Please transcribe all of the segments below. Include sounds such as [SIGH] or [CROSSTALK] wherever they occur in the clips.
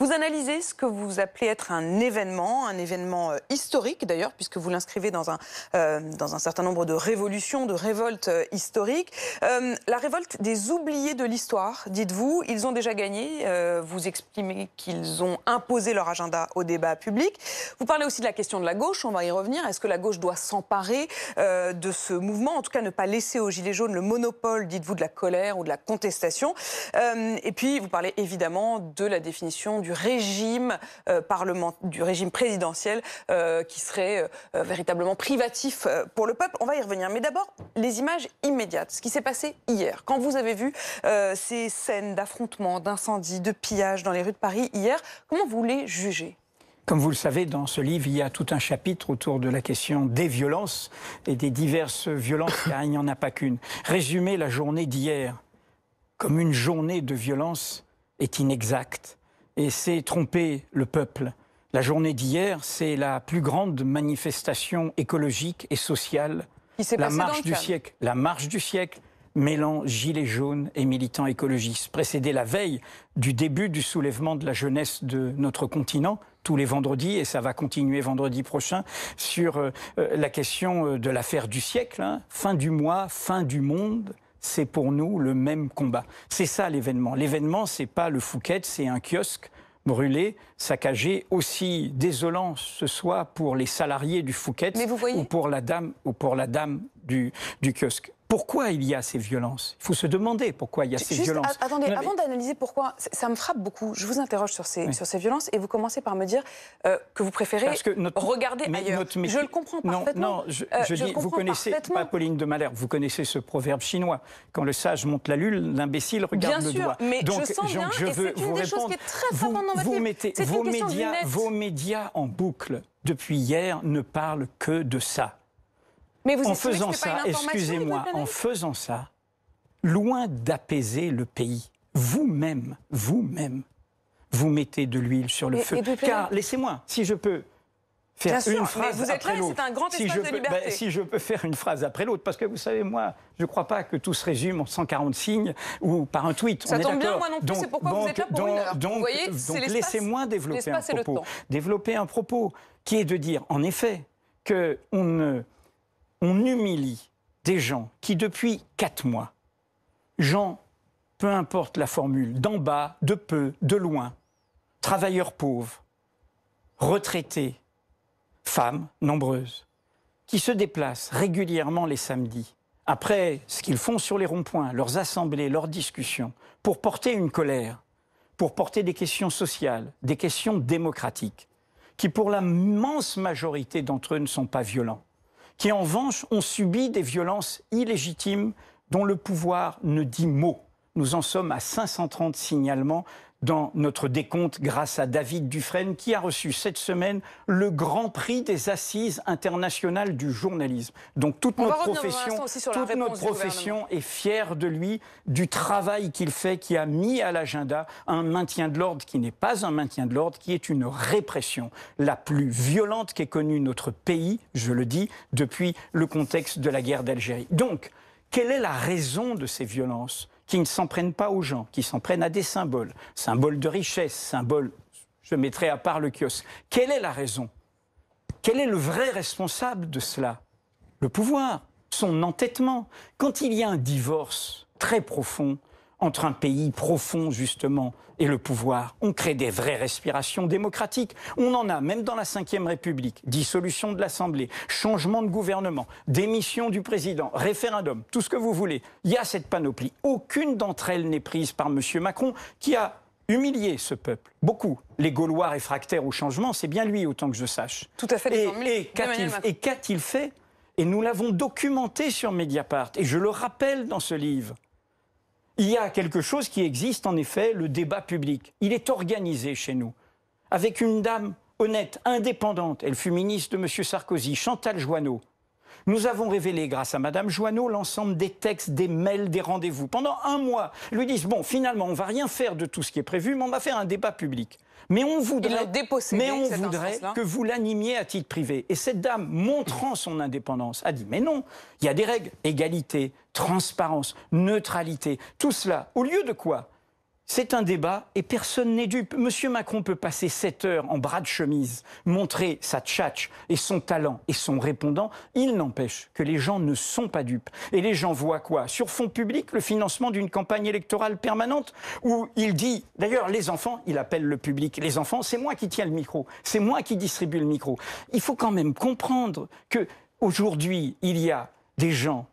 Vous analysez ce que vous appelez être un événement, un événement euh, historique d'ailleurs, puisque vous l'inscrivez dans, un, euh, dans un certain nombre de révolutions, de révoltes euh, historiques. la révolte des oubliés de l'histoire, dites-vous, ils ont déjà gagné. vous exprimez qu'ils ont imposé leur agenda au débat public. Vous parlez aussi de la question de la gauche, on va y revenir. Est-ce que la gauche doit s'emparer de ce mouvement, en tout cas ne pas laisser aux Gilets jaunes le monopole, dites-vous, de la colère ou de la contestation Et puis, vous parlez évidemment de la définition du du régime euh, parlement, du régime présidentiel euh, qui serait euh, véritablement privatif pour le peuple. On va y revenir. Mais d'abord, les images immédiates, ce qui s'est passé hier. Quand vous avez vu ces scènes d'affrontements, d'incendies, de pillages dans les rues de Paris hier, comment vous les jugez comme vous le savez, dans ce livre, il y a tout un chapitre autour de la question des violences et des diverses violences, il n'y en a pas qu'une. Résumer la journée d'hier comme une journée de violence est inexact et c'est tromper le peuple. La journée d'hier, c'est la plus grande manifestation écologique et sociale. la marche du siècle. La marche du siècle mêlant gilets jaunes et militants écologistes, précédée la veille du début du soulèvement de la jeunesse de notre continent, tous les vendredis, et ça va continuer vendredi prochain, sur euh, euh, la question euh, de l'affaire du siècle, hein. fin du mois, fin du monde c'est pour nous le même combat. C'est ça l'événement. L'événement, c'est pas le Fouquet, c'est un kiosque brûlé, saccagé, aussi désolant ce soit pour les salariés du Fouquet ou pour la dame ou pour la dame du kiosque pourquoi il y a ces violences. Il faut se demander pourquoi il y a ces violences. Attendez, avant d'analyser pourquoi, ça me frappe beaucoup. Je vous interroge sur ces, sur ces violences et vous commencez par me dire euh, que vous préférez Parce que notre... regarder mais ailleurs. Je le comprends parfaitement. Non, non euh, je, dis, vous connaissez, pas Pauline de Malherbe, vous connaissez ce proverbe chinois. Quand le sage monte la lune, l'imbécile regarde bien le sûr, doigt. Mais donc, je sens bien, je veux vous répondre. vous, dans vous mettez vos médias, vos médias en boucle depuis hier ne parlent que de ça en faisant ça, excusez-moi, en faisant ça, loin d'apaiser le pays, vous-même, vous-même, vous mettez de l'huile sur le feu. Car, laissez-moi, si je peux faire une phrase après l'autre. si ben, si je peux faire une phrase après l'autre, parce que vous savez, moi, je ne crois pas que tout se résume en 140 signes ou par un tweet. Ça on tombe est moi non plus, c'est pourquoi donc, vous donc, laissez-moi développer un propos. Développer un propos qui est de dire, en effet, qu'on ne on humilie des gens qui, depuis quatre mois, gens, peu importe la formule, d'en bas, de peu, de loin, travailleurs pauvres, retraités, femmes nombreuses, qui se déplacent régulièrement les samedis, après ce qu'ils font sur les ronds-points, leurs assemblées, leurs discussions, pour porter une colère, pour porter des questions sociales, des questions démocratiques, qui pour l'immense majorité d'entre eux ne sont pas violents, qui en revanche ont subi des violences illégitimes dont le pouvoir ne dit mot. Nous en sommes à 530 signalements dans notre décompte grâce à David Dufresne qui a reçu cette semaine le Grand Prix des Assises internationales du journalisme. Donc toute notre profession, toute notre profession est fière de lui, du travail qu'il fait, qui a mis à l'agenda un maintien de l'ordre qui n'est pas un maintien de l'ordre, qui est une répression la plus violente qu'ait connue notre pays, je le dis, depuis le contexte de la guerre d'Algérie. Donc, quelle est la raison de ces violences qui ne s'en prennent pas aux gens, qui s'en prennent à des symboles, symboles de richesse, symboles, je mettrai à part le kiosque. Quelle est la raison Quel est le vrai responsable de cela Le pouvoir, son entêtement. Quand il y a un divorce très profond, entre un pays profond, justement, et le pouvoir. On crée des vraies respirations démocratiques. On en a, même dans la Ve République, dissolution de l'Assemblée, changement de gouvernement, démission du président, référendum, tout ce que vous voulez. Il y a cette panoplie. Aucune d'entre elles n'est prise par M. Macron, qui a humilié ce peuple. Beaucoup. Les Gaulois réfractaires au changement, c'est bien lui, autant que je sache. Tout à fait. Et, qu'a-t-il fait Et nous l'avons documenté sur Mediapart. Et je le rappelle dans ce livre il y a quelque chose qui existe, en effet, le débat public. Il est organisé chez nous, avec une dame honnête, indépendante, elle fut ministre de M. Sarkozy, Chantal Joanneau. Nous avons révélé, grâce à Mme Joanneau, l'ensemble des textes, des mails, des rendez-vous. Pendant un mois, ils lui disent, bon, finalement, on va rien faire de tout ce qui est prévu, mais on va faire un débat public. Mais on voudrait, que vous l'animiez à titre privé. Et cette dame, montrant son indépendance, a dit Mais non, il y a des règles. Égalité, transparence, neutralité, tout cela. Au lieu de quoi c'est un débat et personne n'est dupe. Monsieur Macron peut passer 7 heures en bras de chemise, montrer sa tchatche et son talent et son répondant. Il n'empêche que les gens ne sont pas dupes. Et les gens voient quoi Sur fond public, le financement d'une campagne électorale permanente où il dit, d'ailleurs, les enfants, il appelle le public, les enfants, c'est moi qui tiens le micro, c'est moi qui distribue le micro. Il faut quand même comprendre que aujourd'hui, il y a des gens,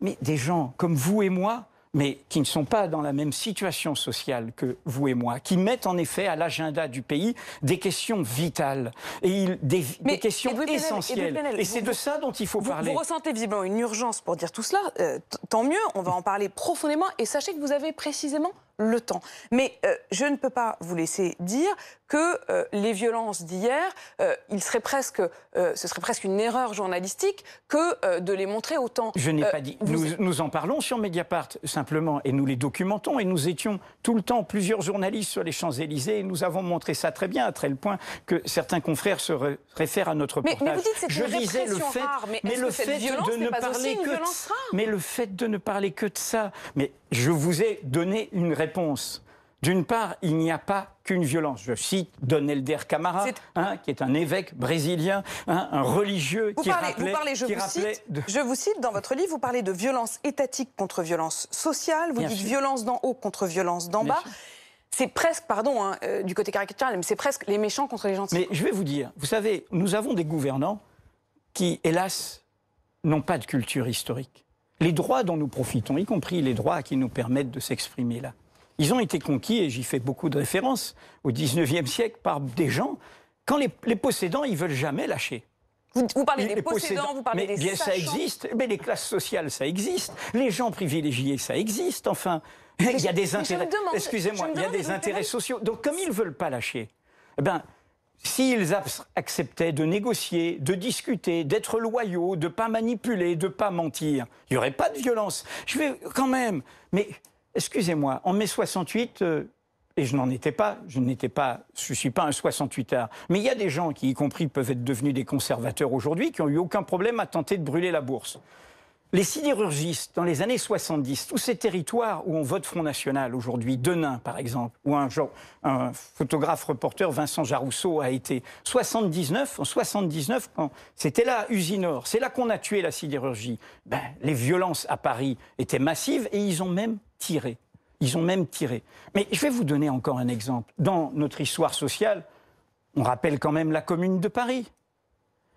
mais des gens comme vous et moi, mais qui ne sont pas dans la même situation sociale que vous et moi, qui mettent en effet à l'agenda du pays des questions vitales et des, questions essentielles. Et, c'est de ça dont il faut parler. Vous ressentez visiblement une urgence pour dire tout cela. Euh, tant mieux, on va en parler profondément et sachez que vous avez précisément le temps. Mais euh, je ne peux pas vous laisser dire que euh, les violences d'hier, euh, il serait presque, ce serait presque une erreur journalistique que de les montrer autant. Je n'ai pas dit. Nous, nous, en parlons sur Mediapart simplement et nous les documentons et nous étions tout le temps plusieurs journalistes sur les Champs-Élysées et nous avons montré ça très bien à tel point que certains confrères se réfèrent à notre mais, Mais vous dites que c'est une répression rare, mais, le que fait violence de ne pas parler une que violence rare mais le fait de ne parler que de ça, mais je vous ai donné une réponse. D'une part, il n'y a pas qu'une violence. Je cite Don elder Camara, hein, qui est un évêque brésilien, hein, un religieux vous qui parlez, Vous parlez, je, vous cite, je vous cite dans votre livre, vous parlez de violence étatique contre violence sociale, vous dites violence d'en haut contre violence d'en bas. C'est presque, pardon, hein, euh, du côté caricatural, mais c'est presque les méchants contre les gentils. Mais je vais vous dire, vous savez, nous avons des gouvernants qui, hélas, n'ont pas de culture historique les droits dont nous profitons, y compris les droits qui nous permettent de s'exprimer là, ils ont été conquis, et j'y fais beaucoup de références, au XIXe siècle par des gens, quand les, possédants, ils veulent jamais lâcher. Vous, parlez des possédants, vous parlez des bien, ça existe, mais les classes sociales, ça existe. Les gens privilégiés, ça existe, enfin. il y a des intérêts, excusez-moi, il y a des intérêts sociaux. Donc, comme ils ne veulent pas lâcher, eh ben, S'ils acceptaient de négocier, de discuter, d'être loyaux, de ne pas manipuler, de ne pas mentir, il n'y aurait pas de violence. Je vais quand même. Mais excusez-moi, en mai 68, euh, et je n'en étais pas, je n'étais pas, je suis pas un 68 ard Mais il y a des gens qui, y compris, peuvent être devenus des conservateurs aujourd'hui, qui n'ont eu aucun problème à tenter de brûler la bourse. Les sidérurgistes, dans les années 70, tous ces territoires où on vote Front National aujourd'hui, Denain par exemple, où un, photographe-reporter, Vincent Jarousseau, a été. 79, en 79, c'était là, Usinor, c'est là qu'on a tué la sidérurgie. Ben, les violences à Paris étaient massives et ils ont même tiré. Ils ont même tiré. Mais je vais vous donner encore un exemple. Dans notre histoire sociale, on rappelle quand même la Commune de Paris.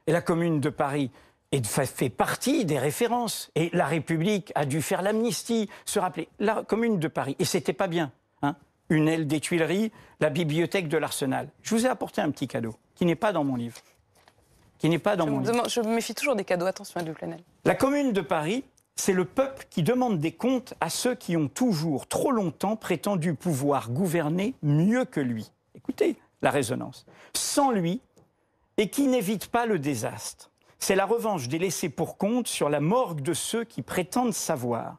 Et la Commune de Paris, et ça fait partie des références. Et la République a dû faire l'amnistie, se rappeler la commune de Paris. Et c'était pas bien. Hein, une aile des Tuileries, la bibliothèque de l'Arsenal. Je vous ai apporté un petit cadeau qui n'est pas dans mon livre. Qui n'est pas dans je mon je méfie toujours des cadeaux. Attention à du La commune de Paris, c'est le peuple qui demande des comptes à ceux qui ont toujours, trop longtemps, prétendu pouvoir gouverner mieux que lui. Écoutez la résonance. Sans lui, et qui n'évite pas le désastre. C'est la revanche des laissés pour compte sur la morgue de ceux qui prétendent savoir.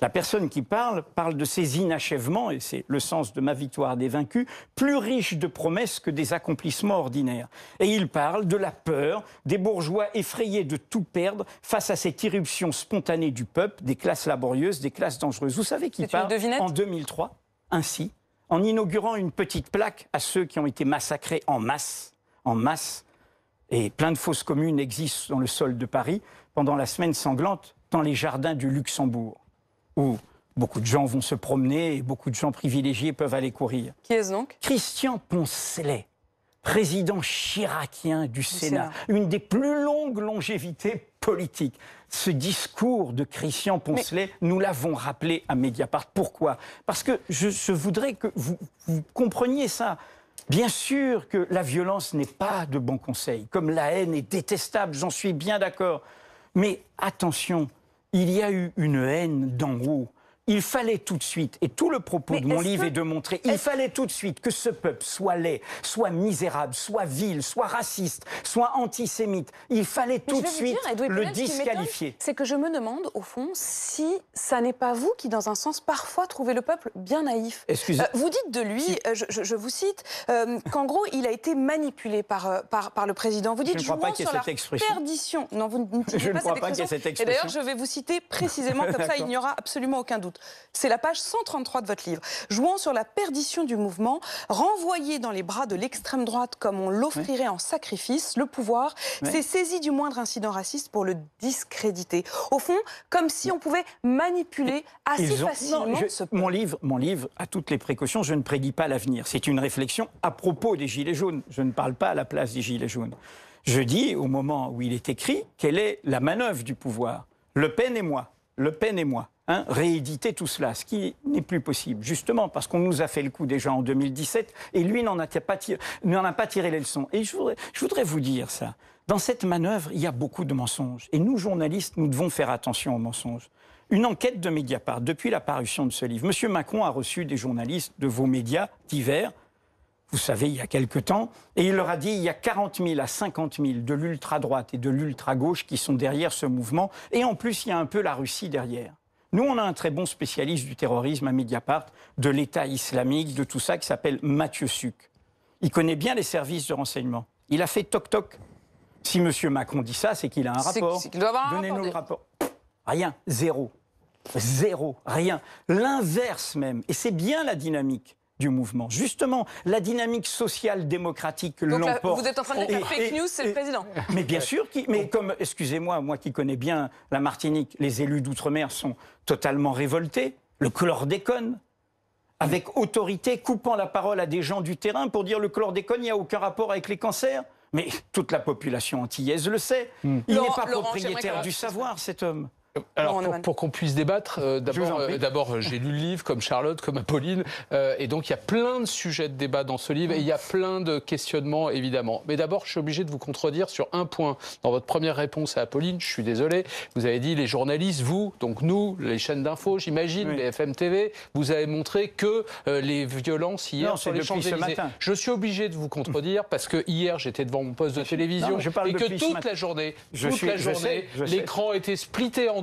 La personne qui parle parle de ces inachèvements, et c'est le sens de ma victoire des vaincus, plus riche de promesses que des accomplissements ordinaires. Et il parle de la peur, des bourgeois effrayés de tout perdre face à cette irruption spontanée du peuple, des classes laborieuses, des classes dangereuses. Vous savez qui parle en 2003 ainsi, en inaugurant une petite plaque à ceux qui ont été massacrés en masse, en masse, et plein de fausses communes existent dans le sol de Paris, pendant la semaine sanglante, dans les jardins du Luxembourg, où beaucoup de gens vont se promener et beaucoup de gens privilégiés peuvent aller courir. Qui est-ce donc Christian Poncelet président chiracien du, Sénat, une des plus longues longévités politiques. Ce discours de Christian Poncelet, nous l'avons rappelé à Mediapart. Pourquoi Parce que je, voudrais que vous compreniez ça. Bien sûr que la violence n'est pas de bon conseil, comme la haine est détestable, j'en suis bien d'accord. Mais attention, il y a eu une haine d'en haut il fallait tout de suite, et tout le propos de mon livre est de montrer, il fallait tout de suite que ce peuple soit laid, soit misérable, soit vil, soit raciste, soit antisémite. Il fallait tout de suite le disqualifier. C'est que je me demande, au fond, si ça n'est pas vous qui, dans un sens, parfois trouvez le peuple bien naïf. Euh, vous dites de lui, euh, je, vous cite, euh, qu'en gros, il a été manipulé par, par, le président. Vous dites, je ne crois Perdition. Non, vous ne, [LAUGHS] je pas cette expression. Et d'ailleurs, je vais vous citer précisément, comme ça, il n'y [LAUGHS] aura absolument aucun doute. C'est la page 133 de votre livre. Jouant sur la perdition du mouvement, renvoyé dans les bras de l'extrême droite comme on l'offrirait en sacrifice, le pouvoir s'est saisi du moindre incident raciste pour le discréditer. Au fond, comme si on pouvait manipuler assez facilement ce mon livre. Mon livre a toutes les précautions. Je ne prédis pas l'avenir. C'est une réflexion à propos des Gilets jaunes. Je ne parle pas à la place des Gilets jaunes. Je dis, au moment où il est écrit, quelle est la manœuvre du pouvoir. Le Pen et moi. Le Pen et moi, hein, rééditer tout cela, ce qui n'est plus possible, justement parce qu'on nous a fait le coup déjà en 2017 et lui n'en a pas tiré, n'en a pas tiré les leçons. Et je voudrais, je voudrais vous dire ça. Dans cette manœuvre, il y a beaucoup de mensonges. Et nous, journalistes, nous devons faire attention aux mensonges. Une enquête de Mediapart, depuis la parution de ce livre, M. Macron a reçu des journalistes de vos médias divers vous savez, il y a quelque temps, et il leur a dit il y a 40 000 à 50 000 de l'ultra-droite et de l'ultra-gauche qui sont derrière ce mouvement, et en plus, il y a un peu la Russie derrière. Nous, on a un très bon spécialiste du terrorisme à Mediapart, de l'État islamique, de tout ça, qui s'appelle Mathieu Suc. Il connaît bien les services de renseignement. Il a fait toc-toc. Si M. Macron dit ça, c'est qu'il a un rapport. doit avoir Donnez-nous le rapport. Rien, zéro. Zéro, rien. L'inverse même. Et c'est bien la dynamique du mouvement. Justement, la dynamique sociale démocratique l'emporte. Vous êtes en train de dire que fake news, c'est le président. Mais bien sûr, mais comme, excusez-moi, moi qui connais bien la Martinique, les élus d'outre-mer sont totalement révoltés. Le chlordécone, avec autorité, coupant la parole à des gens du terrain pour dire le chlordécone, il n'y a aucun rapport avec les cancers. Mais toute la population antillaise le sait. Hmm. Il n'est pas propriétaire du savoir, cet homme. Alors, pour, qu'on puisse débattre, euh, d'abord, euh, euh, j'ai lu le livre, comme Charlotte, comme Apolline, et donc il y a plein de sujets de débat dans ce livre, et il y a plein de questionnements, évidemment. Mais d'abord, je suis obligé de vous contredire sur un point. Dans votre première réponse à Apolline, je suis désolé, vous avez dit les journalistes, vous, donc nous, les chaînes d'infos, j'imagine, les FM TV, vous avez montré que les violences hier non, sur les Je suis obligé de vous contredire, parce que hier, j'étais devant mon poste de télévision, je parle et que toute la journée, toute journée, l'écran était splitté en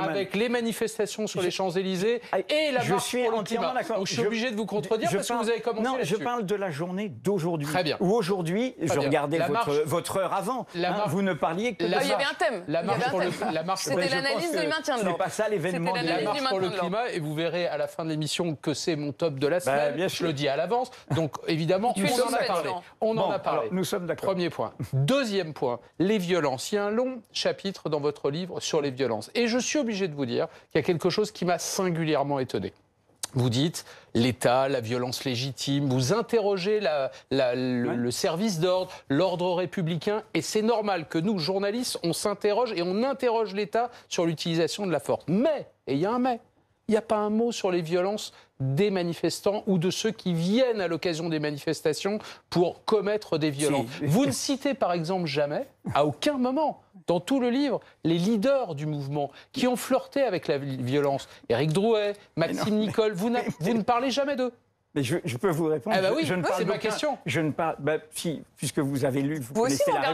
avec les manifestations sur les Champs-Élysées ah, et la je marche suis pour le d'accord. je suis obligé de vous contredire parce que vous avez commencé. Non, je parle de la journée d'aujourd'hui. Très bien. Ou aujourd'hui, je regardais votre, votre, heure avant. Hein, vous ne parliez que. La marche... Il y avait un thème. La marche pour le ben, C'était l'analyse du maintien de l'ordre. pas ça l'événement. La marche pour le climat et vous verrez à la fin de l'émission que c'est mon top de la ben, semaine. Je le dis à l'avance. Donc évidemment, on en a parlé. On en a parlé. Nous sommes d'accord. Premier point. Deuxième point. Les violences. Il y a un long chapitre dans votre livre sur les violences. Et je suis obligé de vous dire qu'il y a quelque chose qui m'a singulièrement étonné. Vous dites l'État, la violence légitime, vous interrogez le, service d'ordre, l'ordre républicain, et c'est normal que nous, journalistes, on s'interroge et on interroge l'État sur l'utilisation de la force. Mais, et il y a un mais, il n'y a pas un mot sur les violences des manifestants ou de ceux qui viennent à l'occasion des manifestations pour commettre des violences. Vous ne citez par exemple jamais, à aucun moment, dans tout le livre les leaders du mouvement qui ont flirté avec la violence. Éric Drouet, Maxime Nicole, [LAUGHS] vous, ne parlez jamais d'eux. Mais je, peux vous répondre. Ah bah c'est ma question. Je ne parle, bah, puisque vous avez lu, vous, connaissez la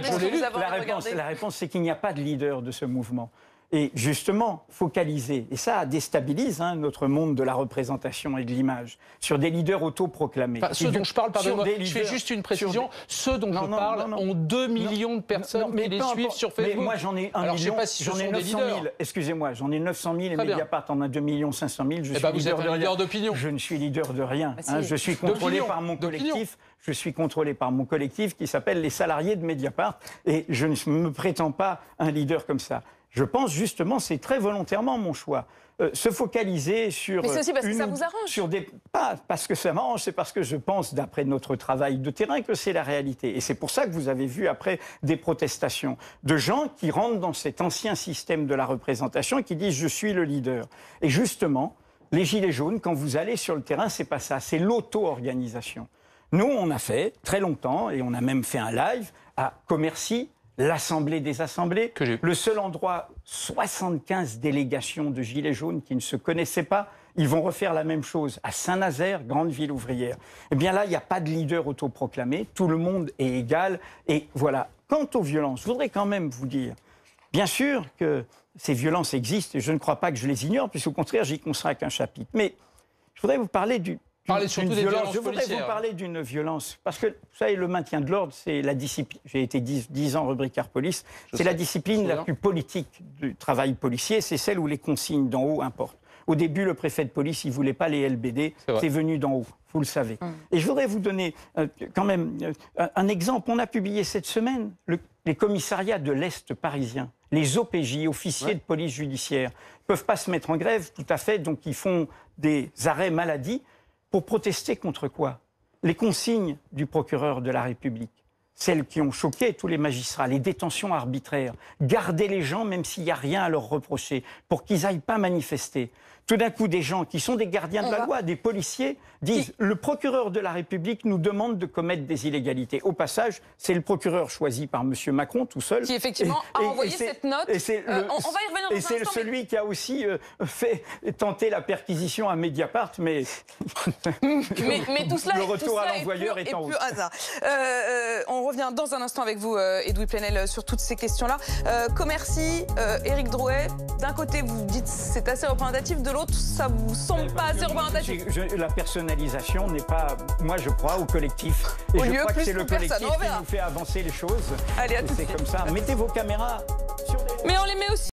réponse. La réponse, c'est qu'il n'y a pas de leader de ce mouvement. Et justement, focaliser, et ça déstabilise hein, notre monde de la représentation et de l'image, sur des leaders autoproclamés. ceux dont je parle, pardon, je fais juste une précision, ceux dont je parle ont 2 millions de personnes qui les suivent sur Facebook. Mais moi j'en ai 1 million, j'en ai 900 000, excusez-moi, j'en ai 900 000 et Mediapart en a 2 500 000. Je et eh suis ben, vous êtes un leader d'opinion. Je ne suis leader de rien, bah, hein. je suis contrôlé par mon collectif je suis contrôlé par mon collectif qui s'appelle les salariés de Mediapart et je ne me prétends pas un leader comme ça. Je pense justement, c'est très volontairement mon choix. Euh, se focaliser sur. Mais c'est aussi parce que euh, ça vous arrange. Sur des, pas parce que ça m'arrange, c'est parce que je pense, d'après notre travail de terrain, que c'est la réalité. Et c'est pour ça que vous avez vu après des protestations de gens qui rentrent dans cet ancien système de la représentation, et qui disent je suis le leader. Et justement, les Gilets jaunes, quand vous allez sur le terrain, c'est pas ça, c'est l'auto-organisation. Nous, on a fait très longtemps, et on a même fait un live à Commercy, l'Assemblée des Assemblées, le seul endroit, 75 délégations de Gilets jaunes qui ne se connaissaient pas. Ils vont refaire la même chose à Saint-Nazaire, grande ville ouvrière. Eh bien là, il n'y a pas de leader autoproclamé, tout le monde est égal. Et voilà. Quant aux violences, je voudrais quand même vous dire, bien sûr que ces violences existent, je ne crois pas que je les ignore, puisqu'au contraire, j'y consacre un chapitre. Mais je voudrais vous parler du je voudrais vous parler d'une violence. Parce que, vous savez, le maintien de l'ordre, c'est la discipline. J'ai été 10, ans rubricaire police. C'est la discipline la plus politique du travail policier. C'est celle où les consignes d'en haut importent. Au début, le préfet de police, il ne voulait pas les LBD. C'est venu d'en haut, vous le savez. Hum. Et je voudrais vous donner euh, quand même euh, un exemple. On a publié cette semaine les commissariats de l'Est parisien. Les OPJ, officiers de police judiciaire, peuvent pas se mettre en grève, tout à fait, donc ils font des arrêts maladie. Pour protester contre quoi Les consignes du procureur de la République, celles qui ont choqué tous les magistrats, les détentions arbitraires, garder les gens même s'il n'y a rien à leur reprocher, pour qu'ils n'aillent pas manifester. Tout d'un coup, des gens qui sont des gardiens de la eh ben, loi, des policiers, disent le procureur de la République nous demande de commettre des illégalités. Au passage, c'est le procureur choisi par M. Macron tout seul. Qui effectivement et, a envoyé cette note. Et c'est celui qui a aussi euh, fait tenter la perquisition à Mediapart, mais, [LAUGHS] mais, tout cela, le retour à l'envoyeur est, en route. Euh, euh, on revient dans un instant avec vous, Edoui Plenel, sur toutes ces questions-là. Commercy, Éric Drouet, d'un côté, vous dites c'est assez représentatif de l'autre, ça vous semble pas assez représentatif La personnalisation n'est pas, moi je crois, au collectif. Et je crois que c'est le collectif qui nous fait avancer les choses. Allez, à tout C'est comme ça. Mettez vos caméras Mais on les met aussi